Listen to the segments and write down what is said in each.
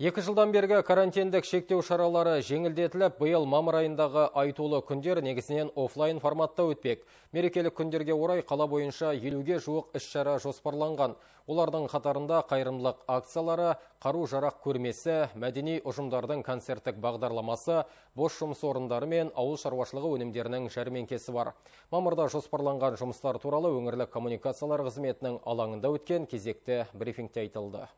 Екі жылдан бергі карантиндік шектеу шаралары жеңілдетіліп, бұйыл мамыр айындағы айтулы күндер негізінен офлайн форматта өтпек. Мерекелік күндерге орай қала бойынша елуге жуық іс-шара жоспарланған. Олардың қатарында қайырымдылық акциялары, қару жарақ көрмесі, мәдени ұжымдардың концерттік бағдарламасы, бос жұмыс орындары мен ауыл шаруашылығы өнімдерінің жәрмеңкесі бар. Мамырда жоспарланған жұмыстар туралы өңірлік коммуникациялар қызметінің алаңында өткен кезекті брифингте айтылды.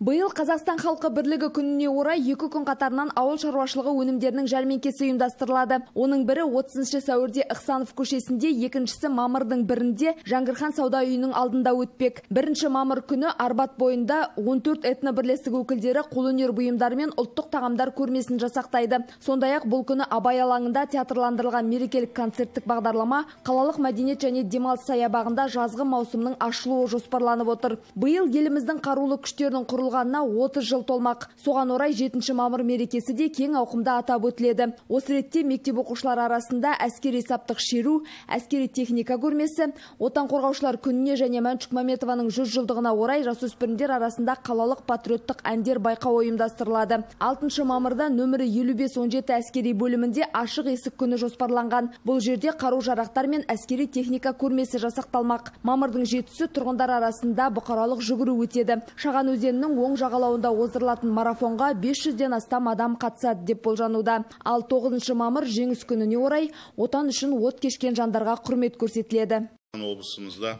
Биыл Қазақстан халқы бірлігі күніне орай екі күн қатарынан ауыл шаруашылығы өнімдерінің жәрмеңкесі ұйымдастырылады. Оның бірі 30 сәуірде Иқсанов көшесінде, екіншісі мамырдың бірінде Жаңғырхан сауда үйінің алдында өтпек. Бірінші мамыр күні Арбат бойында 14 этно өкілдері қолөнер бұйымдары мен ұлттық тағамдар көрмесін жасақтайды. Сондай-ақ бұл күні Абай алаңында театрландырылған мерекелік концерттік бағдарлама қалалық мәдениет және демалыс саябағында жазғы маусымның ашылуы жоспарланып отыр. Биыл еліміздің қарулы күштерінің құрылғанына 30 жыл толмақ соған орай 7 мамыр мерекесі де кең ауқымда атап өтіледі осы ретте мектеп оқушылары арасында әскери саптық шеру әскери техника көрмесі отан қорғаушылар күніне және мәншүк мәметованың жүз жылдығына орай жасөспірімдер арасында қалалық патриоттық әндер байқауы ұйымдастырылады алтыншы мамырда нөмірі елу бес он жеті әскери бөлімінде ашық есік күні жоспарланған бұл жерде қару жарақтар мен әскери техника көрмесі жасақталмақ мамырдың жетісі тұрғындар арасында бұқаралық жүгіру өтеді шаған өзенінің өзенінің оң жағалауында оздырылатын марафонға 500-ден астам адам қатысады деп болжануда. Ал 9 мамыр жеңіс күніне орай отан үшін от кешкен жандарға құрмет көрсетіледі. Облысымызда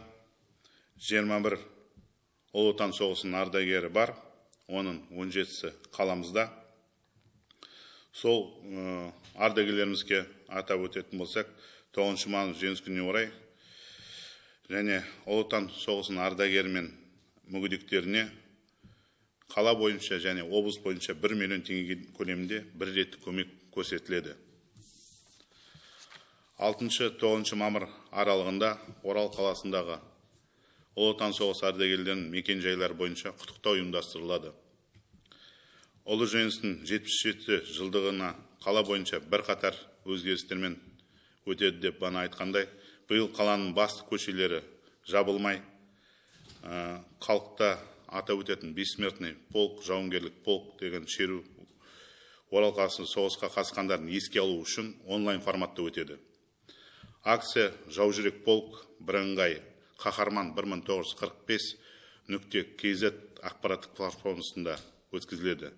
21 ұлы отан соғысының ардагері бар. Оның 17-сі қаламызда. Сол ардагерлерімізге атап өтетін болсақ, 9 мамыр жеңіс күніне орай және ұлы отан соғысының ардагер мен мүгедектеріне қала бойынша және облыс бойынша бір миллион теңге көлемінде бір реттік көмек көрсетіледі 6-9 мамыр аралығында Орал қаласындағы Ұлы Отан соғыс ардагерлерінің мекенжайлары бойынша құттықтау ұйымдастырылады. Ұлы жеңістің 77 жылдығына қала бойынша бірқатар өзгерістермен өтеді деп бана айтқандай, биыл қаланың басты көшелері жабылмай, ә, халықта атап өтетін бессмертный полк жауынгерлік полк деген шеру орал қаласында соғысқа қатысқандарын еске алу үшін онлайн форматта өтеді акция жаужүрек полк бірыңғай қаһарман 1945 нүкте кз ақпараттық платформасында өткізіледі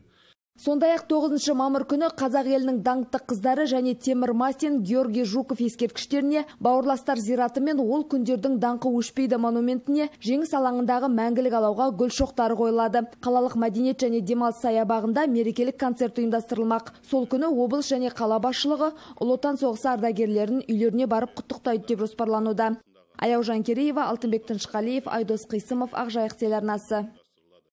сондай ақ тоғызыншы мамыр күні қазақ елінің даңқты қыздары және темір мастин георгий жуков ескерткіштеріне бауырластар зираты мен ол күндердің даңқы өшпейді монументіне жеңіс алаңындағы мәңгілік алауға гүл шоқтары қойылады қалалық мәдениет және демалыс саябағында мерекелік концерт ұйымдастырылмақ сол күні облыс және қала басшылығы ұлы отан соғысы ардагерлерін үйлеріне барып құттықтайды деп жоспарлануда аяужан кереева алтынбек тынышқалиев айдос қисымов ақжайық телеарнасы